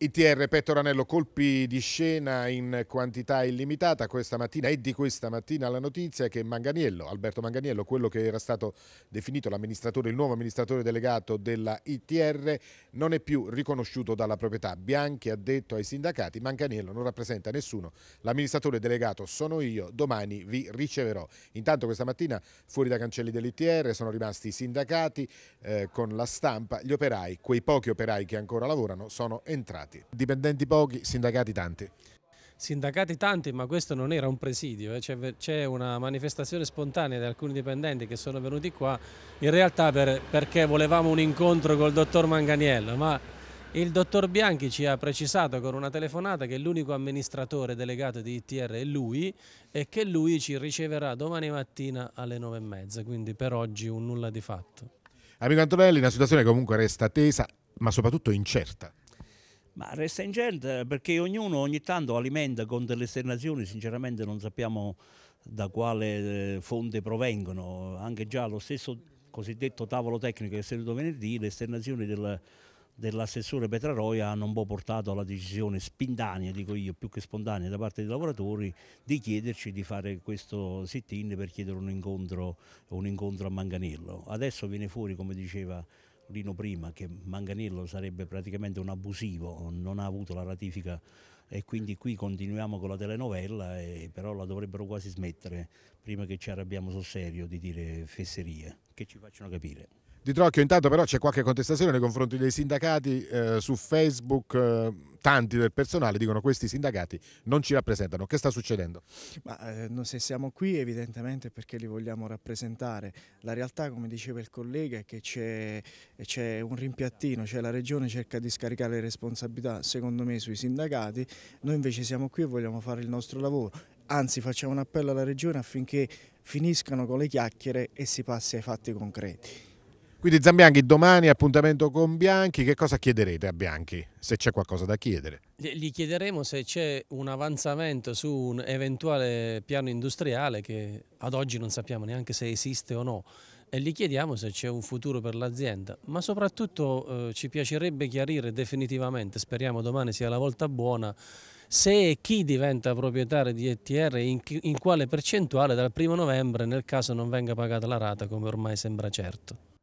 ITR Pettoranello, colpi di scena in quantità illimitata questa mattina e di questa mattina la notizia che Manganiello, Alberto Manganiello, quello che era stato definito l'amministratore, il nuovo amministratore delegato della ITR, non è più riconosciuto dalla proprietà. Bianchi ha detto ai sindacati, Manganiello non rappresenta nessuno, l'amministratore delegato sono io, domani vi riceverò. Intanto questa mattina fuori dai cancelli dell'ITR sono rimasti i sindacati eh, con la stampa, gli operai, quei pochi operai che ancora lavorano sono entrati sindacati. Dipendenti pochi, sindacati tanti. Sindacati tanti, ma questo non era un presidio, eh. c'è una manifestazione spontanea di alcuni dipendenti che sono venuti qua, in realtà per, perché volevamo un incontro col dottor Manganiello, ma il dottor Bianchi ci ha precisato con una telefonata che l'unico amministratore delegato di ITR è lui e che lui ci riceverà domani mattina alle nove e mezza, quindi per oggi un nulla di fatto. Amico Antonelli, la situazione comunque resta tesa, ma soprattutto incerta. Ma resta ingente eh, perché ognuno ogni tanto alimenta con delle esternazioni, sinceramente non sappiamo da quale eh, fonte provengono, anche già lo stesso cosiddetto tavolo tecnico che è seduto venerdì, le esternazioni del, dell'assessore Petraroia hanno un po' portato alla decisione spintanea, dico io, più che spontanea da parte dei lavoratori di chiederci di fare questo sit-in per chiedere un incontro, un incontro a Manganello. Adesso viene fuori, come diceva Lino prima che Manganello sarebbe praticamente un abusivo, non ha avuto la ratifica e quindi qui continuiamo con la telenovella, e, però la dovrebbero quasi smettere prima che ci arrabbiamo sul serio di dire fesserie, che ci facciano capire. Di Trocchio intanto però c'è qualche contestazione nei confronti dei sindacati eh, su Facebook. Eh tanti del personale dicono questi sindacati non ci rappresentano. Che sta succedendo? Ma, eh, se siamo qui evidentemente perché li vogliamo rappresentare. La realtà, come diceva il collega, è che eh, c'è un rimpiattino, cioè la Regione cerca di scaricare le responsabilità, secondo me, sui sindacati. Noi invece siamo qui e vogliamo fare il nostro lavoro. Anzi, facciamo un appello alla Regione affinché finiscano con le chiacchiere e si passi ai fatti concreti. Quindi Zambianchi, domani appuntamento con Bianchi, che cosa chiederete a Bianchi, se c'è qualcosa da chiedere? Gli chiederemo se c'è un avanzamento su un eventuale piano industriale che ad oggi non sappiamo neanche se esiste o no e gli chiediamo se c'è un futuro per l'azienda, ma soprattutto eh, ci piacerebbe chiarire definitivamente, speriamo domani sia la volta buona, se e chi diventa proprietario di ETR in, in quale percentuale dal primo novembre nel caso non venga pagata la rata come ormai sembra certo.